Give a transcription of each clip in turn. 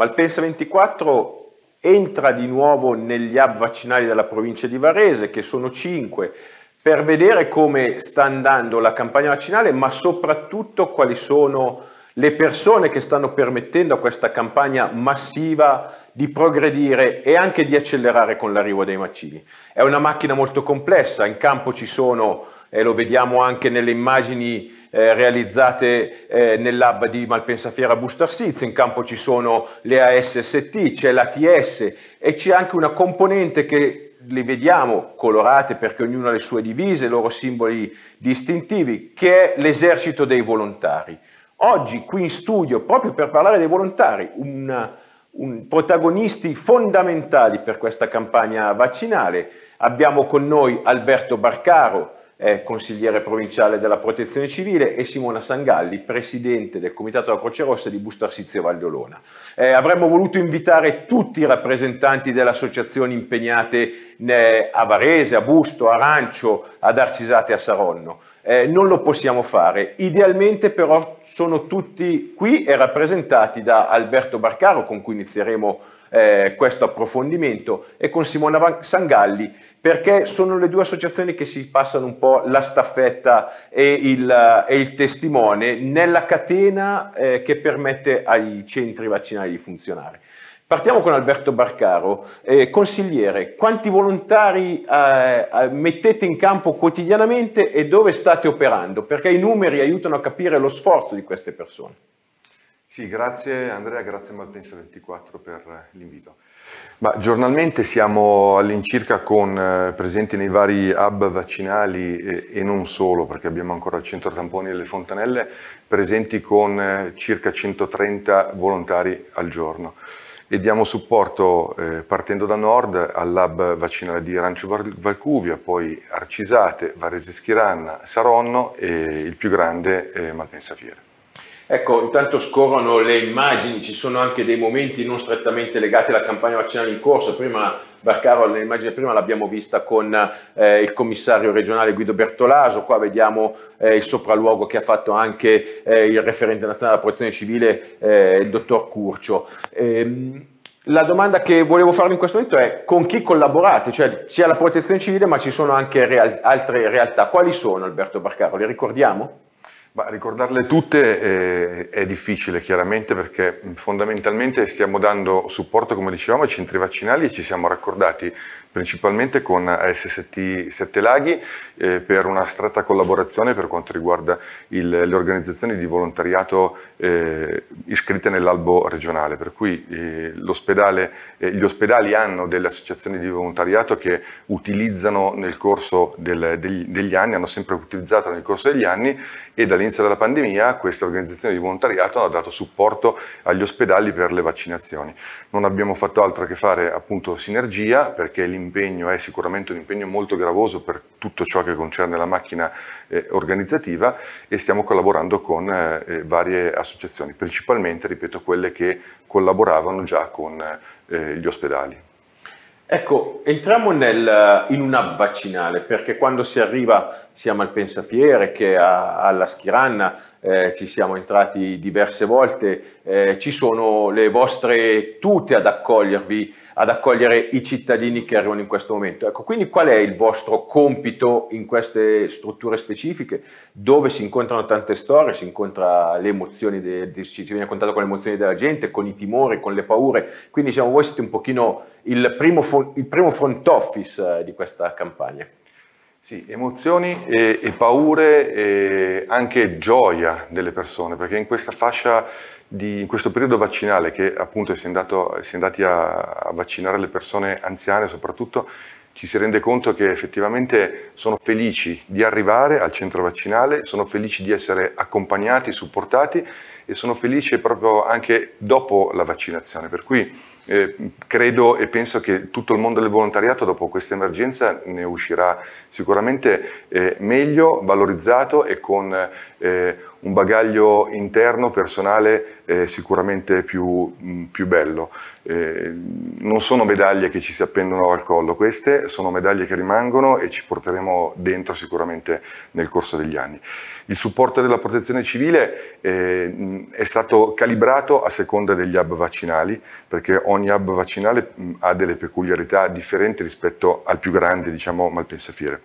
Malpensa 24 entra di nuovo negli hub vaccinali della provincia di Varese, che sono 5, per vedere come sta andando la campagna vaccinale, ma soprattutto quali sono le persone che stanno permettendo a questa campagna massiva di progredire e anche di accelerare con l'arrivo dei vaccini. È una macchina molto complessa, in campo ci sono, e lo vediamo anche nelle immagini eh, realizzate eh, nell'hub di Malpensa Fiera Booster Seats, in campo ci sono le ASST, c'è l'ATS e c'è anche una componente che le vediamo colorate perché ognuno ha le sue divise, i loro simboli distintivi, che è l'esercito dei volontari. Oggi qui in studio, proprio per parlare dei volontari, una, un, protagonisti fondamentali per questa campagna vaccinale, abbiamo con noi Alberto Barcaro, eh, consigliere provinciale della protezione civile, e Simona Sangalli, presidente del Comitato della Croce Rossa di Busto Arsizio Valdolona. Eh, avremmo voluto invitare tutti i rappresentanti delle associazioni impegnate eh, a Varese, a Busto, a Arancio, ad Arcisate e a Saronno. Eh, non lo possiamo fare. Idealmente però sono tutti qui e rappresentati da Alberto Barcaro, con cui inizieremo eh, questo approfondimento e con Simona Sangalli perché sono le due associazioni che si passano un po' la staffetta e il, e il testimone nella catena eh, che permette ai centri vaccinali di funzionare. Partiamo con Alberto Barcaro. Eh, consigliere, quanti volontari eh, eh mettete in campo quotidianamente e dove state operando? Perché i numeri aiutano a capire lo sforzo di queste persone. Sì, grazie Andrea, grazie Malpensa24 per eh, l'invito. Ma giornalmente siamo all'incirca con, eh, presenti nei vari hub vaccinali e, e, non solo, perché abbiamo ancora il centro tamponi e le fontanelle, presenti con eh, circa 130 volontari al giorno e diamo supporto eh, partendo da nord all'hub vaccinale di Rancio Valcuvia, poi Arcisate, Varese Schiranna, Saronno e il più grande eh, Malpensa Fiera. Ecco, intanto scorrono le immagini, ci sono anche dei momenti non strettamente legati alla campagna vaccinale in corso. Prima, Barcaro, l'immagine prima l'abbiamo vista con eh, il commissario regionale Guido Bertolaso, qua vediamo eh, il sopralluogo che ha fatto anche eh, il referente nazionale della protezione civile, eh, il dottor Curcio. Ehm, la domanda che volevo farvi in questo momento è con chi collaborate? Cioè c'è la protezione civile ma ci sono anche real altre realtà. Quali sono Alberto Barcaro? Le ricordiamo? Ma ricordarle tutte è, eh, è difficile chiaramente perché fondamentalmente stiamo dando supporto, come dicevamo, ai centri vaccinali e ci siamo raccordati principalmente con SST Sette Laghi eh, per una stretta collaborazione per quanto riguarda il, le organizzazioni di volontariato eh, iscritte nell'albo regionale, per cui eh, eh gli ospedali hanno delle associazioni di volontariato che utilizzano nel corso del, degli, degli, anni, hanno sempre utilizzato nel corso degli anni e dall'inizio della pandemia queste organizzazioni di volontariato hanno dato supporto agli ospedali per le vaccinazioni. Non abbiamo fatto altro che fare appunto sinergia perché l'impianto impegno è sicuramente un impegno molto gravoso per tutto ciò che concerne la macchina eh, organizzativa e stiamo collaborando con eh, eh varie associazioni, principalmente, ripeto, quelle che collaboravano già con eh, gli ospedali. Ecco, entriamo nel, in un hub vaccinale perché quando si arriva sia a Malpensafiere che a, alla Schiranna, eh, ci siamo entrati diverse volte, eh, ci sono le vostre tute ad accogliervi, ad accogliere i cittadini che arrivano in questo momento. Ecco, quindi qual è il vostro compito in queste strutture specifiche dove si incontrano tante storie, si incontra le emozioni, de, de, ci viene a contatto con le emozioni della gente, con i timori, con le paure, quindi diciamo voi siete un pochino il primo, il primo front office eh, di questa campagna. Sì, emozioni e, e, paure e anche gioia delle persone, perché in questa fascia, di, in questo periodo vaccinale, che appunto si è, andato, si è andati a, a vaccinare le persone anziane soprattutto, ci si rende conto che effettivamente sono felici di arrivare al centro vaccinale, sono felici di essere accompagnati, supportati e sono felice proprio anche dopo la vaccinazione, per cui eh, credo e penso che tutto il mondo del volontariato dopo questa emergenza ne uscirà sicuramente eh, meglio, valorizzato e con eh, un bagaglio interno, personale, eh, sicuramente più, mh, mm, più bello. Eh, non sono medaglie che ci si appendono al collo, queste sono medaglie che rimangono e ci porteremo dentro sicuramente nel corso degli anni. Il supporto della protezione civile eh, mm, è stato calibrato a seconda degli hub vaccinali, perché ogni hub vaccinale mh, mm, ha delle peculiarità differenti rispetto al più grande, diciamo, Malpensa Fiere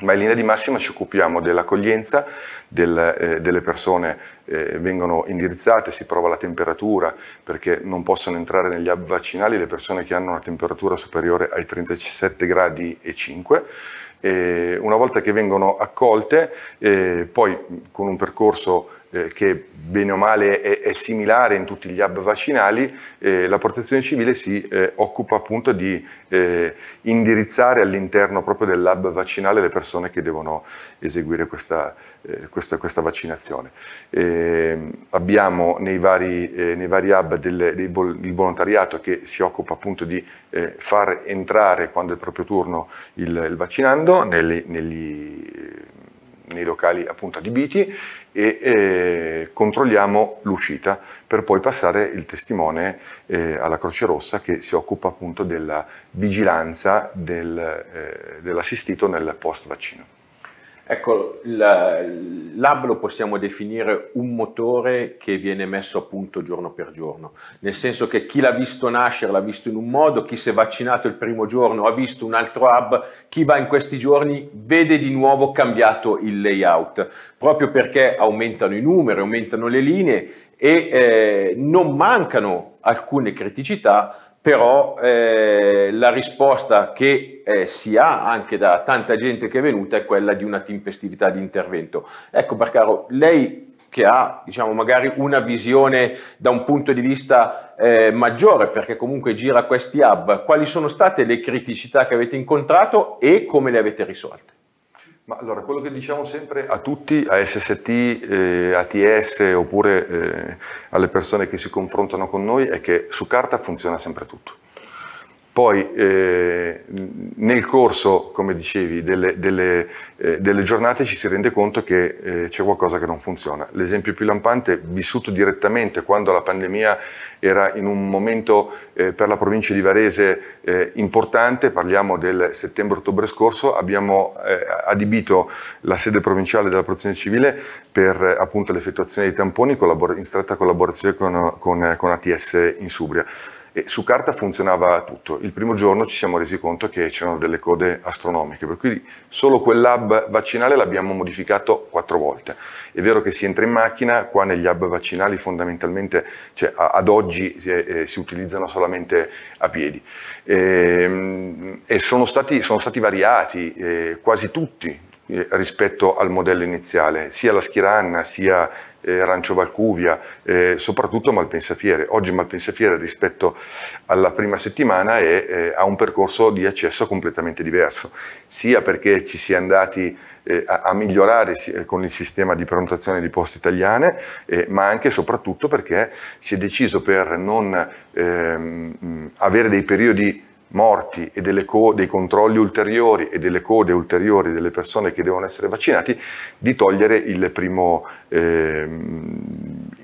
ma in linea di massima ci occupiamo dell'accoglienza, del, eh, delle persone eh, vengono indirizzate, si prova la temperatura perché non possono entrare negli hub vaccinali le persone che hanno una temperatura superiore ai 37 gradi e 5. E una volta che vengono accolte, eh, poi mm, con un percorso eh, che bene o male è, è, similare in tutti gli hub vaccinali, eh, la protezione civile si eh, occupa appunto di eh, indirizzare all'interno proprio dell'hub vaccinale le persone che devono eseguire questa, eh, questa, questa vaccinazione. abbiamo nei vari, nei vari hub del, vol il volontariato che si occupa appunto di far entrare quando è il proprio turno il, il vaccinando negli, negli nei locali appunto adibiti e eh, controlliamo l'uscita per poi passare il testimone eh, alla Croce Rossa che si occupa appunto della vigilanza del, eh, dell'assistito nel post vaccino. Ecco, l'hub lo possiamo definire un motore che viene messo a punto giorno per giorno, nel senso che chi l'ha visto nascere l'ha visto in un modo, chi si è vaccinato il primo giorno ha visto un altro hub, chi va in questi giorni vede di nuovo cambiato il layout, proprio perché aumentano i numeri, aumentano le linee e eh, non mancano alcune criticità però eh, la risposta che eh, si ha anche da tanta gente che è venuta è quella di una tempestività di intervento. Ecco Barcaro, lei che ha diciamo, magari una visione da un punto di vista eh, maggiore, perché comunque gira questi hub, quali sono state le criticità che avete incontrato e come le avete risolte? Ma allora, quello che diciamo sempre a tutti, a SST, eh, ATS oppure eh, alle persone che si confrontano con noi è che su carta funziona sempre tutto. Poi eh, nel corso, come dicevi, delle, delle, eh, delle, giornate ci si rende conto che eh, c'è qualcosa che non funziona. L'esempio più lampante, vissuto direttamente quando la pandemia era in un momento eh, per la provincia di Varese eh, importante, parliamo del settembre-ottobre scorso, abbiamo eh, adibito la sede provinciale della protezione civile per appunto l'effettuazione dei tamponi in stretta collaborazione con, con, con ATS in Subria. E su carta funzionava tutto. Il primo giorno ci siamo resi conto che c'erano delle code astronomiche, per cui solo quel vaccinale l'abbiamo modificato quattro volte. È vero che si entra in macchina, qua negli hub vaccinali fondamentalmente cioè, ad oggi si, eh, si, utilizzano solamente a piedi. E, ehm, e sono, stati, sono, stati, variati eh, quasi tutti eh, rispetto al modello iniziale, sia la schiranna sia eh, Rancio Valcuvia, eh, soprattutto Malpensa Fiere. Oggi Malpensa Fiere rispetto alla prima settimana è, eh, ha un percorso di accesso completamente diverso, sia perché ci si è andati eh, a, a, migliorare eh, con il sistema di prenotazione di poste italiane, eh, ma anche e soprattutto perché si è deciso per non ehm, avere dei periodi morti e dei controlli ulteriori e delle code ulteriori delle persone che devono essere vaccinati, di togliere il primo, eh,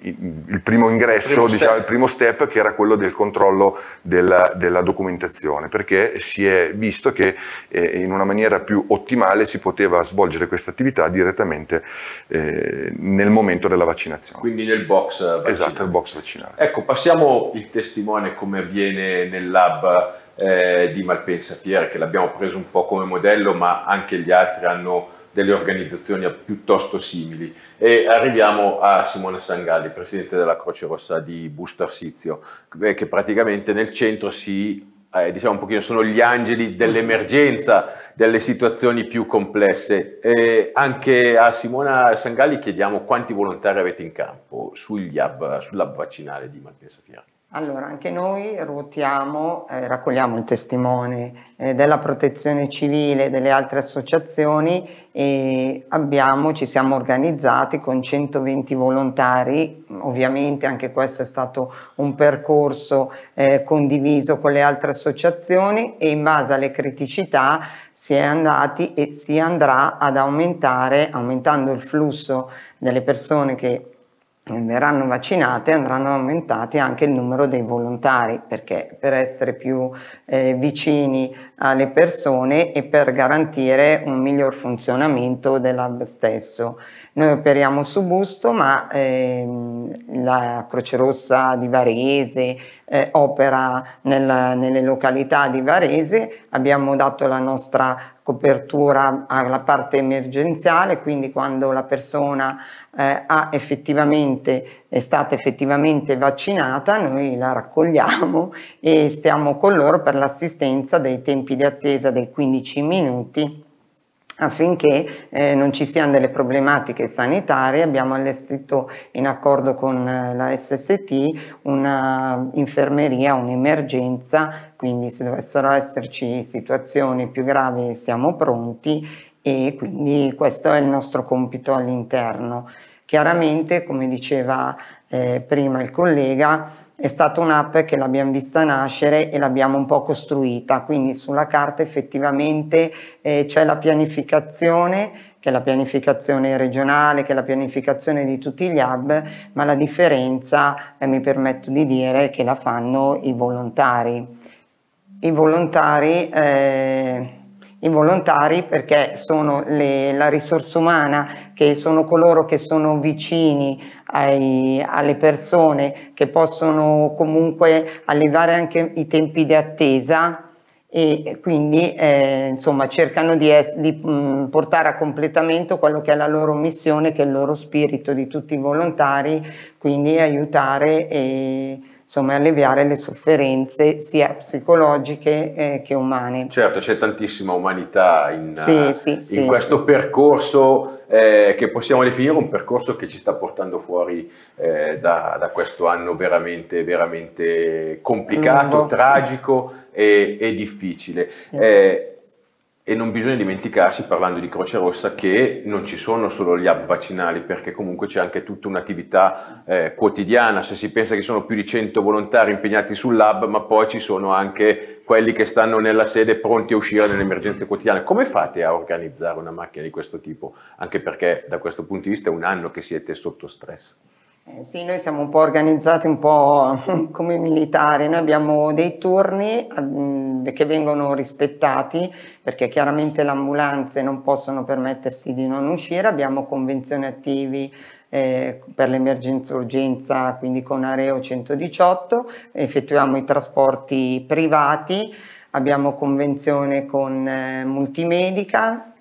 il primo ingresso, il primo, diciamo, step. il primo step che era quello del controllo della, della documentazione, perché si è visto che eh, in una maniera più ottimale si poteva svolgere questa attività direttamente eh, nel momento della vaccinazione. Quindi nel box vaccinale. Esatto, il box vaccinale. Ecco, passiamo il testimone come avviene nel lab eh, di Malpensa Fiera, che l'abbiamo preso un po' come modello, ma anche gli altri hanno delle organizzazioni piuttosto simili. E arriviamo a Simone Sangalli, presidente della Croce Rossa di Busto Arsizio, eh, che praticamente nel centro si eh, diciamo un pochino sono gli angeli dell'emergenza, delle situazioni più complesse. E anche a Simone Sangalli chiediamo quanti volontari avete in campo sul lab, sul vaccinale di Malpensa Fiera. Allora, anche noi ruotiamo, eh, raccogliamo il testimone eh, della protezione civile, e delle altre associazioni e abbiamo, ci siamo organizzati con 120 volontari, ovviamente anche questo è stato un percorso eh, condiviso con le altre associazioni e in base alle criticità si è andati e si andrà ad aumentare, aumentando il flusso delle persone che verranno vaccinate andranno aumentati anche il numero dei volontari perché per essere più eh, vicini alle persone e per garantire un miglior funzionamento dell'hub stesso. Noi operiamo su busto ma ehm, la Croce Rossa di Varese eh, opera nel, nelle località di Varese, abbiamo dato la nostra copertura alla parte emergenziale, quindi quando la persona eh, ha effettivamente, è stata effettivamente vaccinata, noi la raccogliamo e stiamo con loro per l'assistenza dei tempi di attesa dei 15 minuti affinché eh, non ci siano delle problematiche sanitarie. Abbiamo allestito in accordo con eh, la SST una infermeria, un'emergenza, quindi se dovessero esserci situazioni più gravi siamo pronti e quindi questo è il nostro compito all'interno. Chiaramente, come diceva eh, prima il collega, è stata un'app che l'abbiamo vista nascere e l'abbiamo un po' costruita, quindi sulla carta effettivamente eh, c'è la pianificazione, che è la pianificazione regionale, che è la pianificazione di tutti gli hub, ma la differenza, eh, mi permetto di dire, che la fanno i volontari. I volontari eh, i volontari perché sono le, la risorsa umana, che sono coloro che sono vicini ai, alle persone, che possono comunque allevare anche i tempi di attesa e quindi eh, insomma cercano di, es- di mh, mm, portare a completamento quello che è la loro missione, che è il loro spirito di tutti i volontari, quindi aiutare e insomma, alleviare le sofferenze sia psicologiche eh, che umane. Certo, c'è tantissima umanità in, sì, eh, sì, in sì, questo percorso eh, che possiamo definire un percorso che ci sta portando fuori eh, da, da, questo anno veramente, veramente complicato, Lungo. tragico e, e difficile. Eh, e non bisogna dimenticarsi, parlando di Croce Rossa, che non ci sono solo gli hub vaccinali, perché comunque c'è anche tutta un'attività eh, quotidiana. Se si pensa che sono più di 100 volontari impegnati sull'hub, ma poi ci sono anche quelli che stanno nella sede pronti a uscire nelle emergenze quotidiane. Come fate a organizzare una macchina di questo tipo? Anche perché da questo punto di vista è un anno che siete sotto stress. Eh, sì, noi siamo un po' organizzati un po' come militari, noi abbiamo dei turni mm, che vengono rispettati perché chiaramente le ambulanze non possono permettersi di non uscire, abbiamo convenzioni attivi eh, per l'emergenza urgenza, quindi con Areo 118, effettuiamo i trasporti privati, abbiamo convenzione con eh, Multimedica,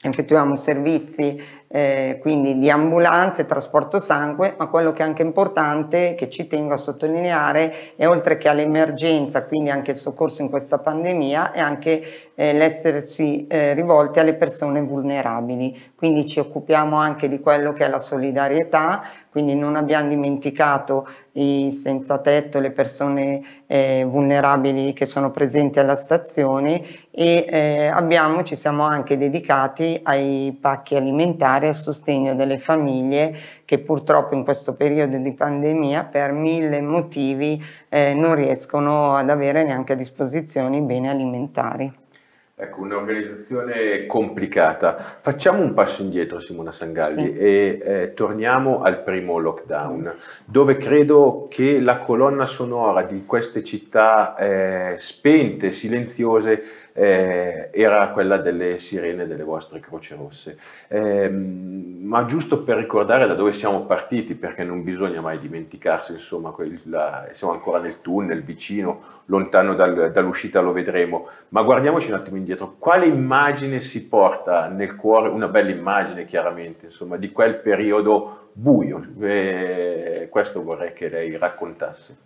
effettuiamo servizi eh, quindi di ambulanze, trasporto sangue, ma quello che è anche importante, che ci tengo a sottolineare, è oltre che all'emergenza, quindi anche il soccorso in questa pandemia, è anche eh, l'essersi eh, rivolti alle persone vulnerabili. Quindi ci occupiamo anche di quello che è la solidarietà, quindi non abbiamo dimenticato i senza tetto, le persone eh, vulnerabili che sono presenti alla stazione e eh, abbiamo, ci siamo anche dedicati ai pacchi alimentari a sostegno delle famiglie che purtroppo in questo periodo di pandemia per mille motivi eh, non riescono ad avere neanche a disposizione i beni alimentari. Ecco, un'organizzazione complicata. Facciamo un passo indietro, Simona Sangalli, sì. e eh, torniamo al primo lockdown, dove credo che la colonna sonora di queste città eh, spente, silenziose, eh, era quella delle sirene delle vostre Croce Rosse. Eh, ma giusto per ricordare da dove siamo partiti, perché non bisogna mai dimenticarsi, insomma, quel, siamo ancora nel tunnel, vicino, lontano dal, dall'uscita lo vedremo, ma guardiamoci un attimo indietro, quale immagine si porta nel cuore, una bella immagine chiaramente, insomma, di quel periodo buio, eh, questo vorrei che lei raccontasse.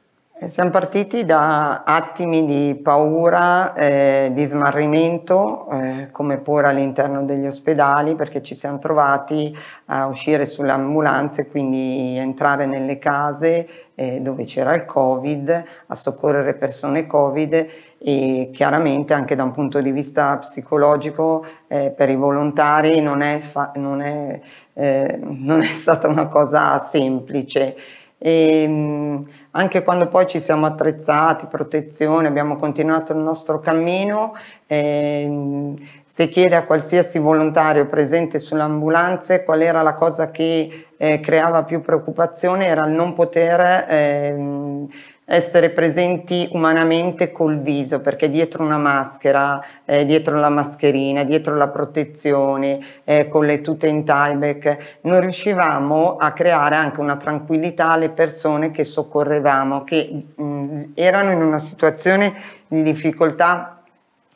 Eh, siamo partiti da attimi di paura, eh, di smarrimento, eh, come pure all'interno degli ospedali, perché ci siamo trovati a uscire sulle ambulanze, quindi entrare nelle case eh, dove c'era il Covid, a soccorrere persone Covid e chiaramente anche da un punto di vista psicologico eh, per i volontari non è, non, è, eh, non è, stata una cosa semplice. E, ehm, anche quando poi ci siamo attrezzati, protezione, abbiamo continuato il nostro cammino, eh, se chiede a qualsiasi volontario presente sull'ambulanza qual era la cosa che eh, creava più preoccupazione era il non poter... Eh, essere presenti umanamente col viso, perché dietro una maschera, eh, dietro la mascherina, dietro la protezione, eh, con le tute in tieback, non riuscivamo a creare anche una tranquillità alle persone che soccorrevamo, che mh, mm, erano in una situazione di difficoltà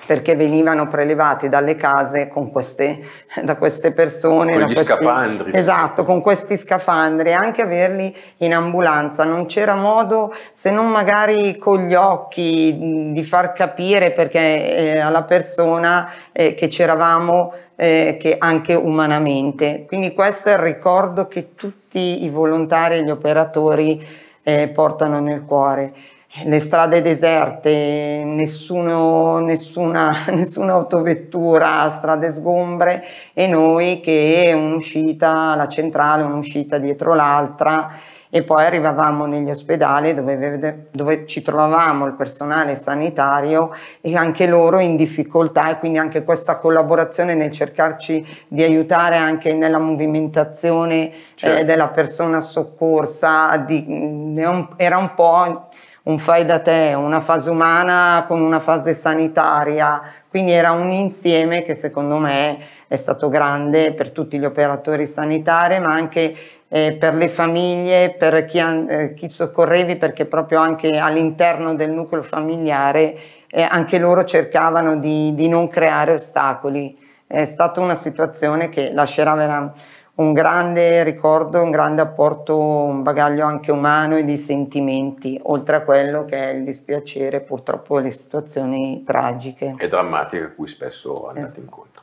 perché venivano prelevati dalle case con queste, da queste persone. Con questi, scafandri. Esatto, con questi scafandri, anche averli in ambulanza. Non c'era modo, se non magari con gli occhi, di far capire perché, eh, alla persona eh, che c'eravamo eh, che anche umanamente. Quindi questo è il ricordo che tutti i volontari e gli operatori eh, portano nel cuore le strade deserte, nessuno, nessuna, nessuna, autovettura, strade sgombre e noi che un'uscita, la centrale, un'uscita dietro l'altra e poi arrivavamo negli ospedali dove, dove ci trovavamo il personale sanitario e anche loro in difficoltà e quindi anche questa collaborazione nel cercarci di aiutare anche nella movimentazione eh, certo. eh, della persona soccorsa di, mm, era un po' un fai da te, una fase umana con una fase sanitaria, quindi era un insieme che secondo me è stato grande per tutti gli operatori sanitari, ma anche eh, per le famiglie, per chi, eh, chi, soccorrevi, perché proprio anche all'interno del nucleo familiare eh, anche loro cercavano di, di non creare ostacoli. È stata una situazione che lascerà veramente un grande ricordo, un grande apporto, un bagaglio anche umano e di sentimenti, oltre a quello che è il dispiacere purtroppo delle situazioni tragiche. E drammatiche a cui spesso andate esatto. incontro.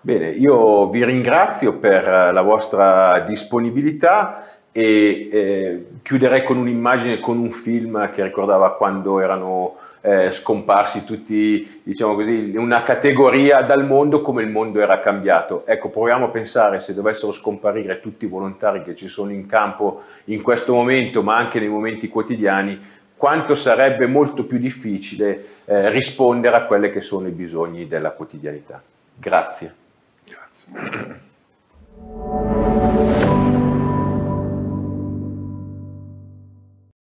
Bene, io vi ringrazio per la vostra disponibilità e eh, chiuderei con un'immagine, con un film che ricordava quando erano eh, scomparsi tutti, diciamo così, una categoria dal mondo come il mondo era cambiato. Ecco, proviamo a pensare se dovessero scomparire tutti i volontari che ci sono in campo in questo momento, ma anche nei momenti quotidiani, quanto sarebbe molto più difficile eh, rispondere a quelli che sono i bisogni della quotidianità. Grazie. Grazie.